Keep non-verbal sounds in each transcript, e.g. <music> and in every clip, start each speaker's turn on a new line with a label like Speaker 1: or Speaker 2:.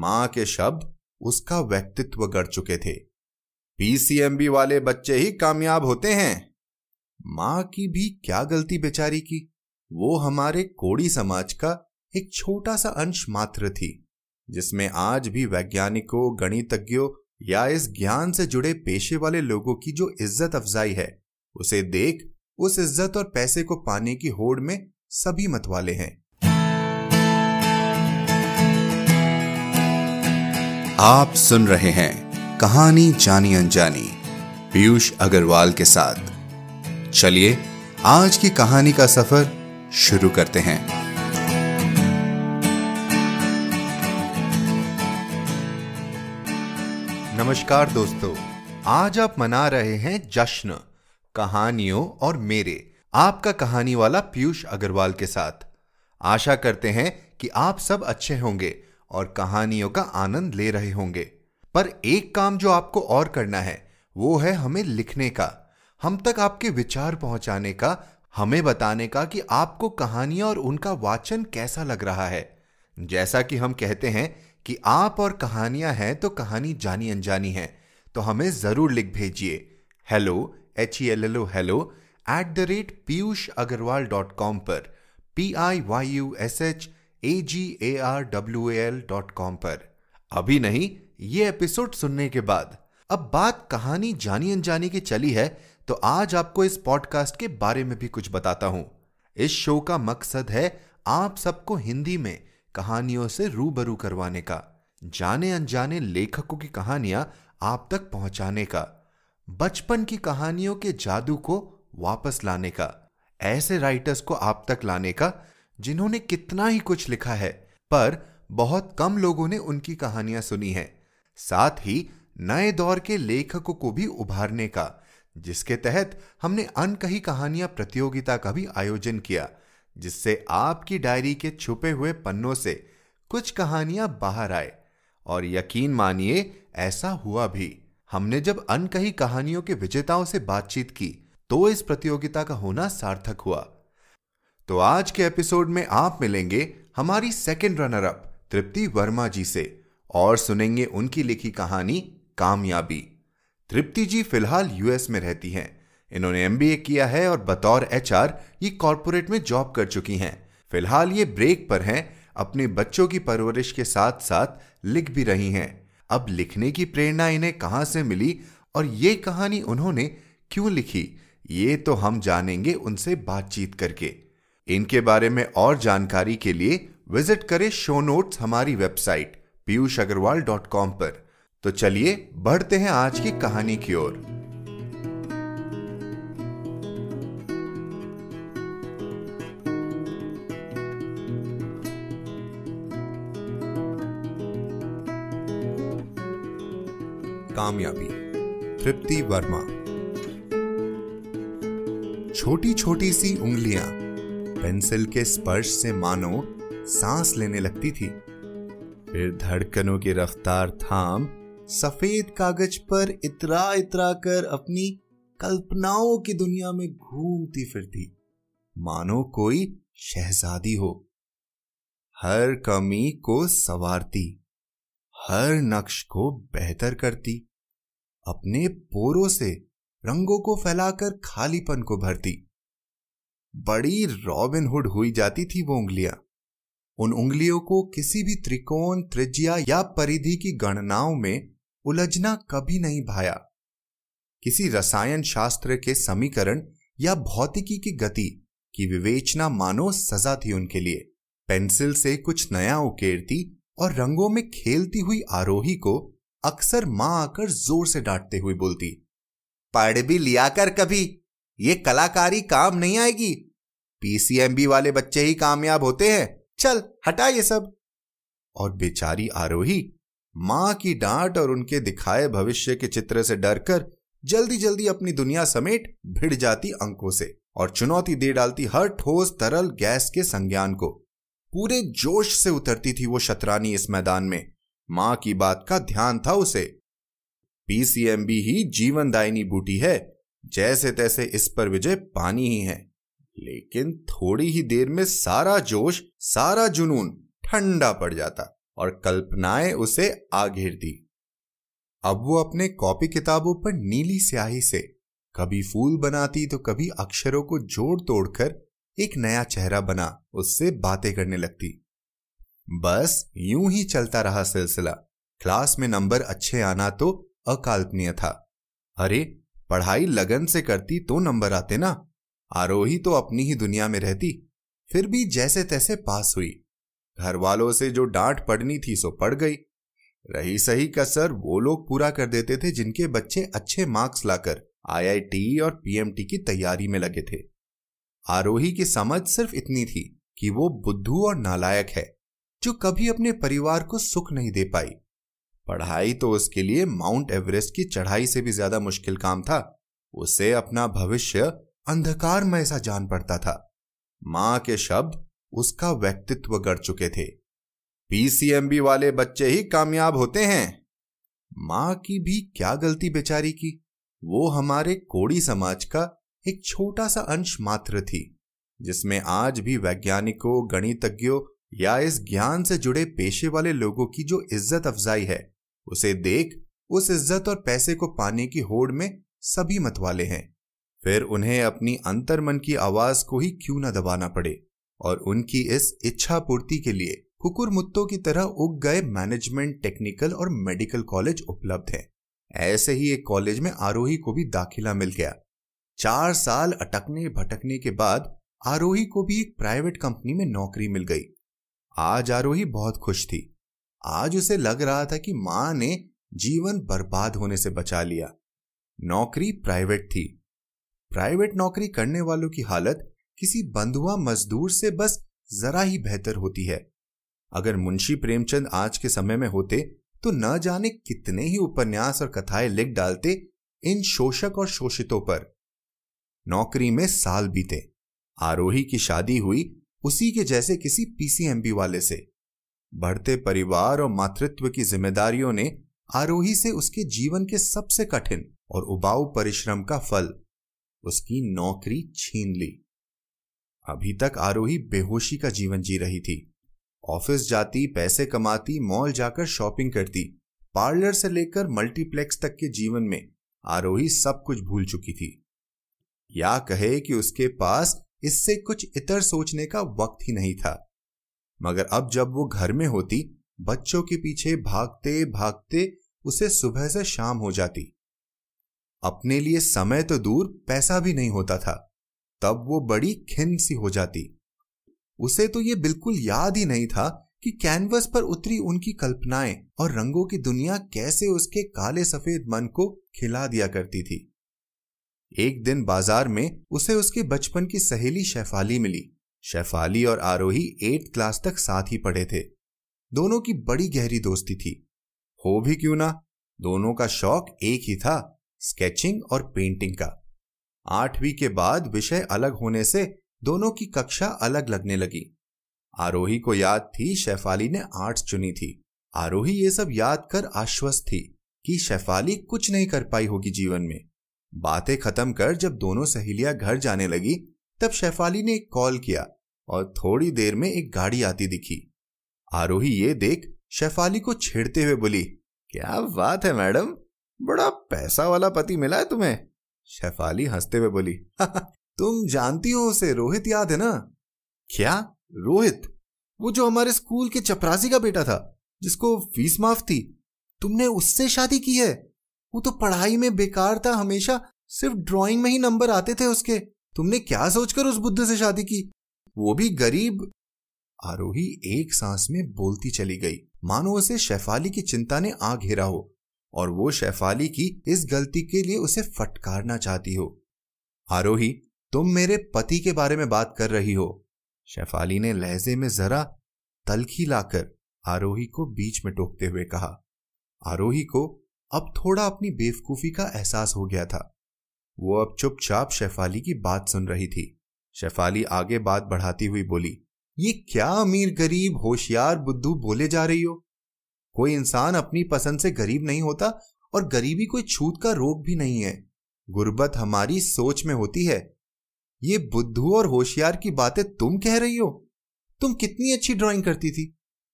Speaker 1: मां के शब्द उसका व्यक्तित्व गढ़ चुके थे पीसीएमबी वाले बच्चे ही कामयाब होते हैं मां की भी क्या गलती बेचारी की वो हमारे कोड़ी समाज का एक छोटा सा अंश मात्र थी जिसमें आज भी वैज्ञानिकों गणितज्ञों या इस ज्ञान से जुड़े पेशे वाले लोगों की जो इज्जत अफजाई है उसे देख उस इज्जत और पैसे को पाने की होड़ में सभी मतवाले हैं आप सुन रहे हैं कहानी जानी अनजानी पीयूष अग्रवाल के साथ चलिए आज की कहानी का सफर शुरू करते हैं नमस्कार दोस्तों आज आप मना रहे हैं जश्न कहानियों और मेरे आपका कहानी वाला पीयूष अग्रवाल के साथ आशा करते हैं कि आप सब अच्छे होंगे और कहानियों का आनंद ले रहे होंगे पर एक काम जो आपको और करना है वो है हमें लिखने का हम तक आपके विचार पहुंचाने का हमें बताने का कि आपको कहानियां और उनका वाचन कैसा लग रहा है जैसा कि हम कहते हैं कि आप और कहानियां हैं तो कहानी जानी अनजानी है तो हमें जरूर लिख भेजिए hello H E L L O hello at the rate Piyush Agarwal dot com पर P I Y U S H A A G R W L dot com पर अभी नहीं ये एपिसोड सुनने के बाद अब बात कहानी जानी अनजानी की चली है तो आज आपको इस पॉडकास्ट के बारे में भी कुछ बताता हूं इस शो का मकसद है आप सबको हिंदी में कहानियों से रूबरू करवाने का जाने अनजाने लेखकों की कहानियां आप तक पहुंचाने का बचपन की कहानियों के जादू को वापस लाने का ऐसे राइटर्स को आप तक लाने का जिन्होंने कितना ही कुछ लिखा है पर बहुत कम लोगों ने उनकी कहानियां सुनी है साथ ही नए दौर के लेखकों को भी उभारने का जिसके तहत हमने अनकही कहानियां प्रतियोगिता का भी आयोजन किया जिससे आपकी डायरी के छुपे हुए पन्नों से कुछ कहानियां बाहर आए और यकीन मानिए ऐसा हुआ भी हमने जब अनकही कहानियों के विजेताओं से बातचीत की तो इस प्रतियोगिता का होना सार्थक हुआ तो आज के एपिसोड में आप मिलेंगे हमारी second runner up Tripti Verma ji से और सुनेंगे उनकी लिखी कहानी कामयाबी तृप्ति जी फिलहाल यूएस में रहती हैं इन्होंने एमबीए किया है और बतौर एच ये कॉरपोरेट में जॉब कर चुकी हैं फिलहाल ये ब्रेक पर हैं अपने बच्चों की परवरिश के साथ साथ लिख भी रही हैं अब लिखने की प्रेरणा इन्हें कहां से मिली और ये कहानी उन्होंने क्यों लिखी ये तो हम जानेंगे उनसे बातचीत करके इनके बारे में और जानकारी के लिए विजिट करें शो नोट्स हमारी website Piyush Agarwal dot com पर तो चलिए बढ़ते हैं आज की कहानी की ओर कामयाबी तृप्ति वर्मा छोटी छोटी सी उंगलियां पेंसिल के स्पर्श से मानो सांस लेने लगती थी फिर धड़कनों की रफ्तार थाम सफेद कागज पर इतरा इतरा कर अपनी कल्पनाओं की दुनिया में घूमती फिरती मानो कोई शहजादी हो हर कमी को सवारती हर नक्श को बेहतर करती अपने पोरों से रंगों को फैलाकर खालीपन को भरती बड़ी रॉबिनहुड हुई जाती थी वो उंगलियां उन उंगलियों को किसी भी त्रिकोण त्रिज्या या परिधि की गणनाओं में उलझना कभी नहीं भाया किसी रसायन शास्त्र के समीकरण या भौतिकी की गति की विवेचना मानो सजा थी उनके लिए पेंसिल से कुछ नया उकेरती और रंगों में खेलती हुई आरोही को अक्सर मां आकर जोर से डांटते हुए बोलती पढ़ भी लिया कर कभी ये कलाकारी काम नहीं आएगी पीसीएमबी वाले बच्चे ही कामयाब होते हैं चल हटा ये सब और बेचारी आरोही मां की डांट और उनके दिखाए भविष्य के चित्र से डरकर जल्दी जल्दी अपनी दुनिया समेट भिड़ जाती अंकों से और चुनौती दे डालती हर ठोस तरल गैस के संज्ञान को पूरे जोश से उतरती थी वो शतरानी इस मैदान में मां की बात का ध्यान था उसे पीसीएमबी ही जीवनदायिनी बूटी है जैसे तैसे इस पर विजय पानी ही है लेकिन थोड़ी ही देर में सारा जोश सारा जुनून ठंडा पड़ जाता और कल्पनाएं उसे आ घेरती अब वो अपने कॉपी किताबों पर नीली स्याही से कभी फूल बनाती तो कभी अक्षरों को जोड़ तोड़कर एक नया चेहरा बना उससे बातें करने लगती बस यूं ही चलता रहा सिलसिला क्लास में नंबर अच्छे आना तो अकाल्पनीय था अरे पढ़ाई लगन से करती तो नंबर आते ना आरोही तो अपनी ही दुनिया में रहती फिर भी जैसे तैसे पास हुई घर वालों से जो डांट पड़नी थी सो पड़ गई रही सही कसर वो लोग पूरा कर देते थे जिनके बच्चे अच्छे मार्क्स लाकर आईआईटी और पीएमटी की तैयारी में लगे थे आरोही की समझ सिर्फ इतनी थी कि वो बुद्धू और नालायक है जो कभी अपने परिवार को सुख नहीं दे पाई पढ़ाई तो उसके लिए माउंट एवरेस्ट की चढ़ाई से भी ज्यादा मुश्किल काम था उसे अपना भविष्य अंधकार में सा जान पड़ता था मां के शब्द उसका व्यक्तित्व गढ़ चुके थे पीसीएमबी वाले बच्चे ही कामयाब होते हैं मां की भी क्या गलती बेचारी की वो हमारे कोड़ी समाज का एक छोटा सा अंश मात्र थी जिसमें आज भी वैज्ञानिकों गणितज्ञों या इस ज्ञान से जुड़े पेशे वाले लोगों की जो इज्जत अफजाई है उसे देख उस इज्जत और पैसे को पाने की होड़ में सभी मतवाले हैं फिर उन्हें अपनी मन की आवाज को ही क्यों न दबाना पड़े और उनकी इस इच्छा पूर्ति के लिए हुकुर की तरह उग गए मैनेजमेंट टेक्निकल और मेडिकल कॉलेज उपलब्ध हैं ऐसे ही एक कॉलेज में आरोही को भी दाखिला मिल गया चार साल अटकने भटकने के बाद आरोही को भी एक प्राइवेट कंपनी में नौकरी मिल गई आज आरोही बहुत खुश थी आज उसे लग रहा था कि मां ने जीवन बर्बाद होने से बचा लिया नौकरी प्राइवेट थी प्राइवेट नौकरी करने वालों की हालत किसी बंधुआ मजदूर से बस जरा ही बेहतर होती है अगर मुंशी प्रेमचंद आज के समय में होते तो न जाने कितने ही उपन्यास और कथाएं लिख डालते इन शोषक और शोषितों पर नौकरी में साल बीते आरोही की शादी हुई उसी के जैसे किसी पीसीएमबी वाले से बढ़ते परिवार और मातृत्व की जिम्मेदारियों ने आरोही से उसके जीवन के सबसे कठिन और उबाऊ परिश्रम का फल उसकी नौकरी छीन ली अभी तक आरोही बेहोशी का जीवन जी रही थी ऑफिस जाती पैसे कमाती मॉल जाकर शॉपिंग करती पार्लर से लेकर मल्टीप्लेक्स तक के जीवन में आरोही सब कुछ भूल चुकी थी या कहे कि उसके पास इससे कुछ इतर सोचने का वक्त ही नहीं था मगर अब जब वो घर में होती बच्चों के पीछे भागते भागते उसे सुबह से शाम हो जाती अपने लिए समय तो दूर पैसा भी नहीं होता था तब वो बड़ी खिन सी हो जाती उसे तो ये बिल्कुल याद ही नहीं था कि कैनवस पर उतरी उनकी कल्पनाएं और रंगों की दुनिया कैसे उसके काले सफेद मन को खिला दिया करती थी एक दिन बाजार में उसे उसके बचपन की सहेली शैफाली मिली शेफाली और आरोही एट क्लास तक साथ ही पढ़े थे दोनों की बड़ी गहरी दोस्ती थी हो भी क्यों ना दोनों का शौक एक ही था स्केचिंग और पेंटिंग का आठवीं के बाद विषय अलग होने से दोनों की कक्षा अलग लगने लगी आरोही को याद थी शेफाली ने आर्ट्स चुनी थी आरोही ये सब याद कर आश्वस्त थी कि शेफाली कुछ नहीं कर पाई होगी जीवन में बातें खत्म कर जब दोनों सहेलियां घर जाने लगी तब शेफाली ने एक कॉल किया और थोड़ी देर में एक गाड़ी आती दिखी आरोही ये देख शेफाली को छेड़ते हुए बोली क्या बात है मैडम बड़ा पैसा वाला पति मिला है तुम्हें शेफाली हंसते हुए बोली हाँ, तुम जानती हो उसे रोहित याद है ना क्या रोहित वो जो हमारे स्कूल के चपरासी का बेटा था जिसको फीस माफ थी तुमने उससे शादी की है वो तो पढ़ाई में बेकार था हमेशा सिर्फ ड्राइंग में ही नंबर आते थे उसके तुमने क्या सोचकर उस बुद्ध से शादी की वो भी गरीब आरोही एक सांस में बोलती चली गई मानो उसे शैफाली की चिंता ने आ घेरा हो और वो शैफाली की इस गलती के लिए उसे फटकारना चाहती हो आरोही तुम मेरे पति के बारे में बात कर रही हो शैफाली ने लहजे में जरा तलखी लाकर आरोही को बीच में टोकते हुए कहा आरोही को अब थोड़ा अपनी बेवकूफी का एहसास हो गया था वो अब चुपचाप शेफाली की बात सुन रही थी शेफाली आगे बात बढ़ाती हुई बोली ये क्या अमीर गरीब होशियार बुद्धू बोले जा रही हो कोई इंसान अपनी पसंद से गरीब नहीं होता और गरीबी कोई छूत का रोग भी नहीं है गुर्बत हमारी सोच में होती है ये बुद्धू और होशियार की बातें तुम कह रही हो तुम कितनी अच्छी ड्राइंग करती थी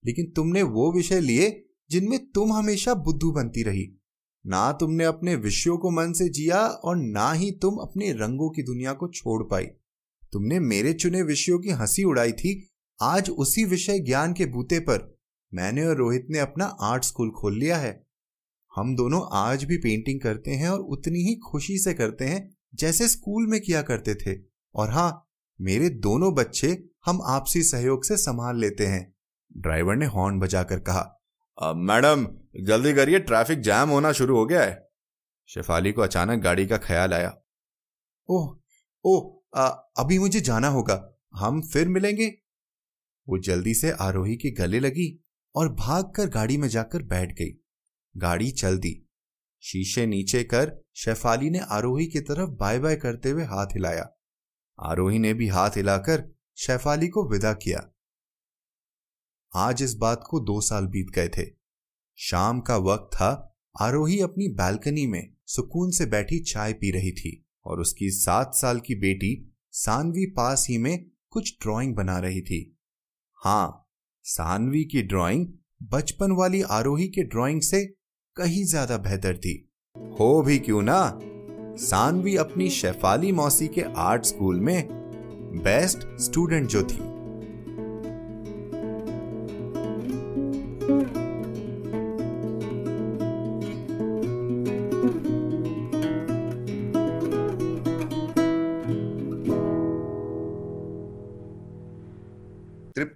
Speaker 1: लेकिन तुमने वो विषय लिए जिनमें तुम हमेशा बुद्धू बनती रही ना तुमने अपने विषयों को मन से जिया और ना ही तुम अपने रंगों की दुनिया को छोड़ पाई तुमने मेरे चुने विषयों की हंसी उड़ाई थी आज उसी विषय ज्ञान के बूते पर मैंने और रोहित ने अपना आर्ट स्कूल खोल लिया है हम दोनों आज भी पेंटिंग करते हैं और उतनी ही खुशी से करते हैं जैसे स्कूल में किया करते थे और हाँ मेरे दोनों बच्चे हम आपसी सहयोग से संभाल लेते हैं ड्राइवर ने हॉर्न बजाकर कहा मैडम जल्दी करिए ट्रैफिक जैम होना शुरू हो गया है शेफाली को अचानक गाड़ी का ख्याल आया ओह ओह अभी मुझे जाना होगा हम फिर मिलेंगे वो जल्दी से आरोही के गले लगी और भागकर गाड़ी में जाकर बैठ गई गाड़ी चल दी शीशे नीचे कर शेफाली ने आरोही की तरफ बाय बाय करते हुए हाथ हिलाया आरोही ने भी हाथ हिलाकर शेफाली को विदा किया आज इस बात को दो साल बीत गए थे शाम का वक्त था आरोही अपनी बालकनी में सुकून से बैठी चाय पी रही थी और उसकी सात साल की बेटी सानवी पास ही में कुछ ड्राइंग बना रही थी हाँ सानवी की ड्राइंग बचपन वाली आरोही के ड्राइंग से कहीं ज्यादा बेहतर थी हो भी क्यों ना सानवी अपनी शेफाली मौसी के आर्ट स्कूल में बेस्ट स्टूडेंट जो थी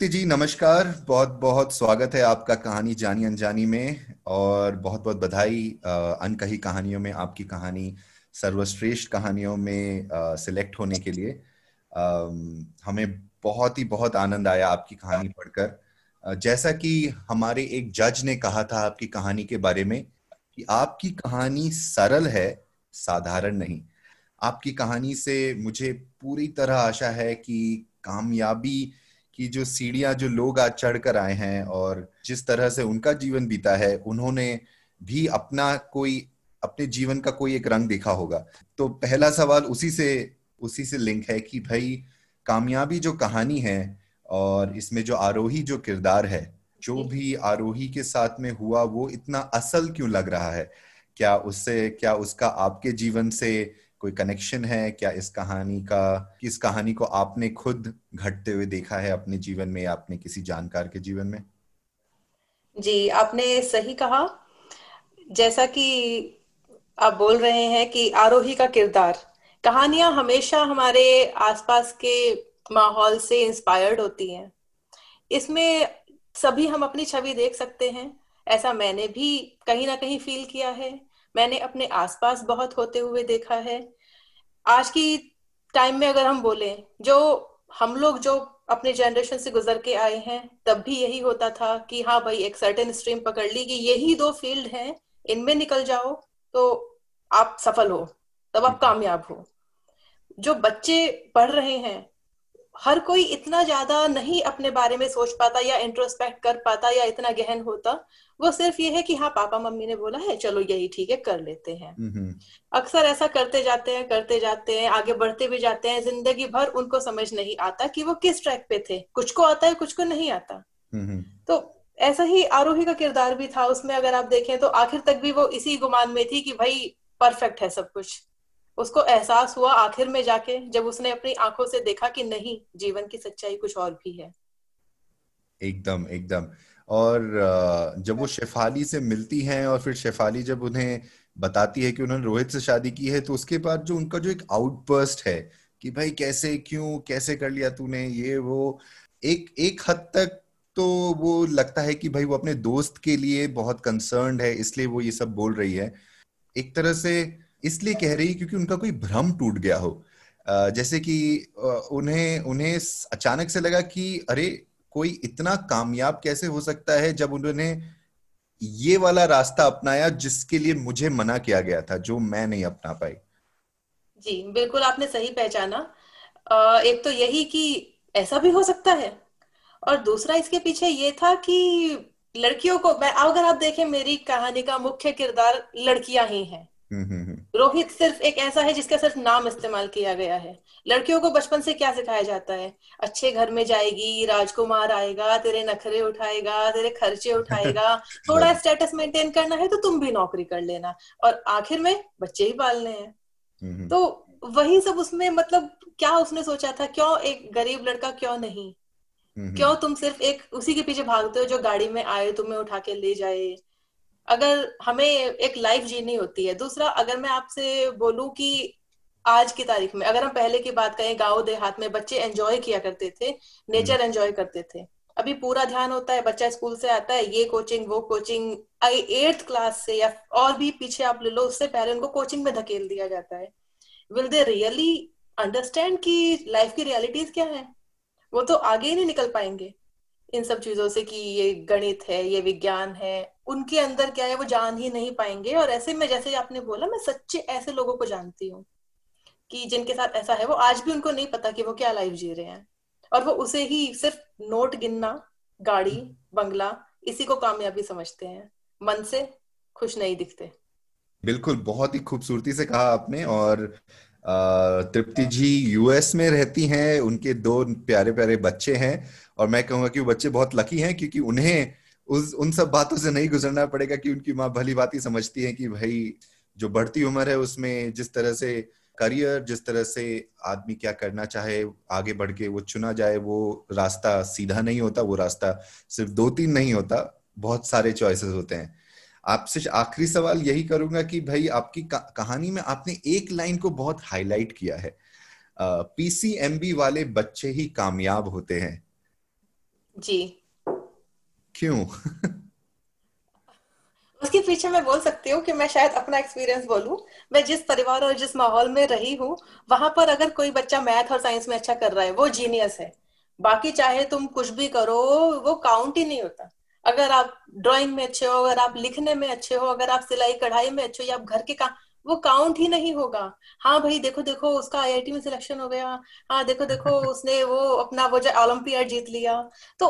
Speaker 1: कृत्य जी नमस्कार बहुत बहुत स्वागत है आपका कहानी जानी अनजानी में और बहुत बहुत बधाई अनकही कहानियों में आपकी कहानी सर्वश्रेष्ठ कहानियों में सिलेक्ट होने के लिए आ, हमें बहुत ही बहुत आनंद आया आपकी कहानी पढ़कर जैसा कि हमारे एक जज ने कहा था आपकी कहानी के बारे में कि आपकी कहानी सरल है साधारण नहीं आपकी कहानी से मुझे पूरी तरह आशा है कि कामयाबी कि जो सीढ़ियां जो लोग आज चढ़कर आए हैं और जिस तरह से उनका जीवन बीता है उन्होंने भी अपना कोई अपने जीवन का कोई एक रंग देखा होगा तो पहला सवाल उसी से उसी से लिंक है कि भाई कामयाबी जो कहानी है और इसमें जो आरोही जो किरदार है जो भी आरोही के साथ में हुआ वो इतना असल क्यों लग रहा है क्या उससे क्या उसका आपके जीवन से कोई कनेक्शन है क्या इस कहानी का किस कहानी को आपने खुद घटते हुए देखा है अपने जीवन में आपने किसी जानकार के जीवन में
Speaker 2: जी आपने सही कहा जैसा कि आप बोल रहे हैं कि आरोही का किरदार कहानियां हमेशा हमारे आसपास के माहौल से इंस्पायर्ड होती हैं इसमें सभी हम अपनी छवि देख सकते हैं ऐसा मैंने भी कहीं ना कहीं फील किया है मैंने अपने आसपास बहुत होते हुए देखा है आज की टाइम में अगर हम बोले जो हम लोग जो अपने जनरेशन से गुजर के आए हैं तब भी यही होता था कि हाँ भाई एक सर्टेन स्ट्रीम पकड़ ली कि यही दो फील्ड है इनमें निकल जाओ तो आप सफल हो तब आप कामयाब हो जो बच्चे पढ़ रहे हैं हर कोई इतना ज्यादा नहीं अपने बारे में सोच पाता या इंट्रोस्पेक्ट कर पाता या इतना गहन होता वो सिर्फ ये है कि हाँ पापा मम्मी ने बोला है चलो यही ठीक है कर लेते हैं अक्सर ऐसा करते जाते हैं करते जाते हैं आगे बढ़ते भी जाते हैं जिंदगी भर उनको समझ नहीं आता कि वो किस ट्रैक पे थे कुछ को आता है कुछ को नहीं आता नहीं। तो ऐसा ही आरोही का किरदार भी था उसमें अगर आप देखें तो आखिर तक भी वो इसी गुमान में थी कि भाई परफेक्ट है सब कुछ उसको एहसास हुआ आखिर में जाके जब उसने अपनी आंखों से देखा कि नहीं जीवन की सच्चाई कुछ और भी है
Speaker 1: एकदम एकदम और जब वो शेफाली से मिलती हैं और फिर शेफाली जब उन्हें बताती है कि उन्होंने रोहित से शादी की है तो उसके बाद जो उनका जो एक आउटबर्स्ट है कि भाई कैसे क्यों कैसे कर लिया तूने ये वो एक एक हद तक तो वो लगता है कि भाई वो अपने दोस्त के लिए बहुत कंसर्न है इसलिए वो ये सब बोल रही है एक तरह से इसलिए कह रही क्योंकि उनका कोई भ्रम टूट गया हो जैसे कि उन्हें उन्हें अचानक से लगा कि अरे कोई इतना कामयाब कैसे हो सकता है जब उन्होंने ये वाला रास्ता अपनाया जिसके लिए मुझे मना किया गया था जो मैं नहीं अपना पाई
Speaker 2: जी बिल्कुल आपने सही पहचाना एक तो यही कि ऐसा भी हो सकता है और दूसरा इसके पीछे ये था कि लड़कियों को मैं अगर आप देखें मेरी कहानी का मुख्य किरदार लड़कियां ही हैं रोहित सिर्फ एक ऐसा है जिसका सिर्फ नाम इस्तेमाल किया गया है लड़कियों को बचपन से क्या सिखाया जाता है अच्छे घर में जाएगी राजकुमार आएगा तेरे नखरे उठाएगा तेरे खर्चे उठाएगा <laughs> थोड़ा स्टेटस मेंटेन करना है तो तुम भी नौकरी कर लेना और आखिर में बच्चे ही पालने हैं तो वही सब उसमें मतलब क्या उसने सोचा था क्यों एक गरीब लड़का क्यों नहीं क्यों तुम सिर्फ एक उसी के पीछे भागते हो जो गाड़ी में आए तुम्हें उठा के ले जाए अगर हमें एक लाइफ जीनी होती है दूसरा अगर मैं आपसे बोलूं कि आज की तारीख में अगर हम पहले की बात करें गाँव देहात में बच्चे एंजॉय किया करते थे नेचर एंजॉय हम्म। करते थे अभी पूरा ध्यान होता है बच्चा स्कूल से आता है ये कोचिंग वो कोचिंग एट्थ क्लास से या और भी पीछे आप ले लो उससे पहले उनको कोचिंग में धकेल दिया जाता है विल दे रियली अंडरस्टैंड कि लाइफ की रियलिटीज क्या है वो तो आगे ही नहीं निकल पाएंगे इन सब चीजों से कि ये गणित है ये विज्ञान है उनके अंदर क्या है वो जान ही नहीं पाएंगे और ऐसे में जैसे आपने बोला मैं सच्चे ऐसे लोगों को जानती हूँ कि जिनके साथ ऐसा है वो आज भी उनको नहीं पता कि वो क्या लाइफ जी रहे हैं और वो उसे ही सिर्फ नोट गिनना गाड़ी बंगला इसी को कामयाबी समझते हैं मन से खुश नहीं दिखते
Speaker 1: बिल्कुल बहुत ही खूबसूरती से कहा आपने और तृप्ति जी यूएस में रहती हैं उनके दो प्यारे प्यारे बच्चे हैं और मैं कहूंगा कि वो बच्चे बहुत लकी हैं क्योंकि उन्हें उस उन सब बातों से नहीं गुजरना पड़ेगा कि उनकी माँ भली बात ही समझती है कि भाई जो बढ़ती उम्र है उसमें जिस तरह से करियर जिस तरह से आदमी क्या करना चाहे आगे बढ़ के वो चुना जाए वो रास्ता सीधा नहीं होता वो रास्ता सिर्फ दो तीन नहीं होता बहुत सारे चॉइसेस होते हैं आपसे आखिरी सवाल यही करूंगा कि भाई आपकी कहानी में आपने एक लाइन को बहुत हाईलाइट किया है पीसीएमबी वाले बच्चे ही कामयाब होते हैं जी क्यों <laughs>
Speaker 2: उसके पीछे मैं बोल सकती हूँ कि मैं शायद अपना एक्सपीरियंस बोलूँ मैं जिस परिवार और जिस माहौल में रही हूँ वहां पर अगर कोई बच्चा मैथ और साइंस में अच्छा कर रहा है वो जीनियस है बाकी चाहे तुम कुछ भी करो वो काउंट ही नहीं होता अगर आप ड्राइंग में अच्छे हो अगर आप लिखने में अच्छे हो अगर आप सिलाई कढ़ाई में अच्छे हो या आप घर के काम वो काउंट ही नहीं होगा हाँ भाई देखो देखो उसका आईआईटी में सिलेक्शन हो गया हाँ देखो देखो <laughs> उसने वो अपना वो जो ओलम्पियड जीत लिया तो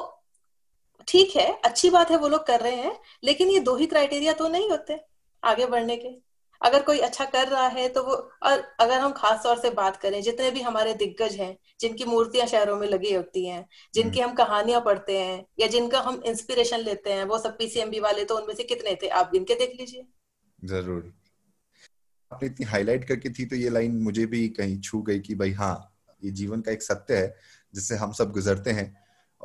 Speaker 2: ठीक है अच्छी बात है वो लोग कर रहे हैं लेकिन ये दो ही क्राइटेरिया तो नहीं होते आगे बढ़ने के अगर कोई अच्छा कर रहा है तो वो और अगर हम खास तौर से बात करें जितने भी हमारे दिग्गज हैं जिनकी मूर्तियां शहरों में लगी होती हैं जिनकी हम्म। हम कहानियां पढ़ते हैं या जिनका हम इंस्पिरेशन लेते हैं वो सब पीसीएमबी वाले तो उनमें से कितने थे आप गिन के देख लीजिए
Speaker 1: जरूर आपने इतनी हाईलाइट करके थी तो ये लाइन मुझे भी कहीं छू गई कि भाई हाँ ये जीवन का एक सत्य है जिससे हम सब गुजरते हैं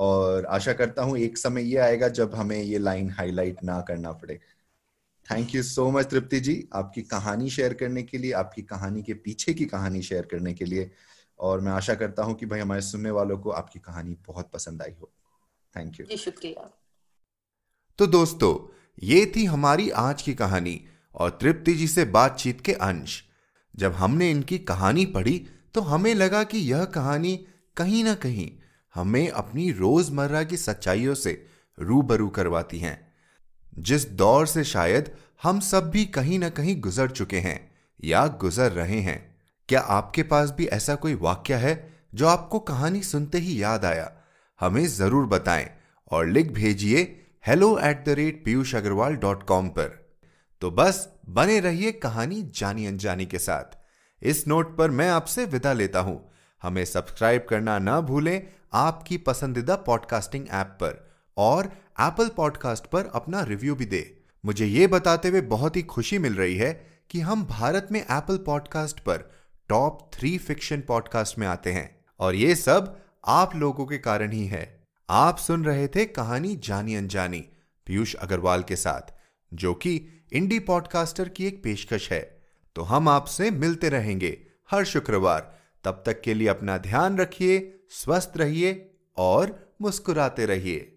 Speaker 1: और आशा करता हूँ एक समय ये आएगा जब हमें ये लाइन हाईलाइट ना करना पड़े thank you so much Tripti ji आपकी कहानी शेयर करने के लिए आपकी कहानी के पीछे की कहानी शेयर करने के लिए और मैं आशा करता हूँ कि भाई हमारे सुनने वालों को आपकी कहानी बहुत पसंद आई हो थैंक यू जी शुक्रिया तो दोस्तों ये थी हमारी आज की कहानी और तृप्ति जी से बातचीत के अंश जब हमने इनकी कहानी पढ़ी तो हमें लगा कि यह कहानी कहीं ना कहीं हमें अपनी रोजमर्रा की सच्चाइयों से रूबरू करवाती हैं जिस दौर से शायद हम सब भी कहीं ना कहीं गुजर चुके हैं या गुजर रहे हैं क्या आपके पास भी ऐसा कोई वाक्य है जो आपको कहानी सुनते ही याद आया हमें जरूर बताएं और लिख भेजिए hello at the rate Piyush Agarwal dot com पर तो बस बने रहिए कहानी जानी अनजानी के साथ इस नोट पर मैं आपसे विदा लेता हूं हमें सब्सक्राइब करना ना भूलें आपकी पसंदीदा पॉडकास्टिंग ऐप पर और एप्पल पॉडकास्ट पर अपना रिव्यू भी दे मुझे ये बताते हुए बहुत ही खुशी मिल रही है कि हम भारत में एप्पल पॉडकास्ट पर टॉप थ्री फिक्शन पॉडकास्ट में आते हैं और ये सब आप लोगों के कारण ही है आप सुन रहे थे कहानी जानी अनजानी पीयूष अग्रवाल के साथ जो कि इंडी पॉडकास्टर की एक पेशकश है तो हम आपसे मिलते रहेंगे हर शुक्रवार तब तक के लिए अपना ध्यान रखिए स्वस्थ रहिए और मुस्कुराते रहिए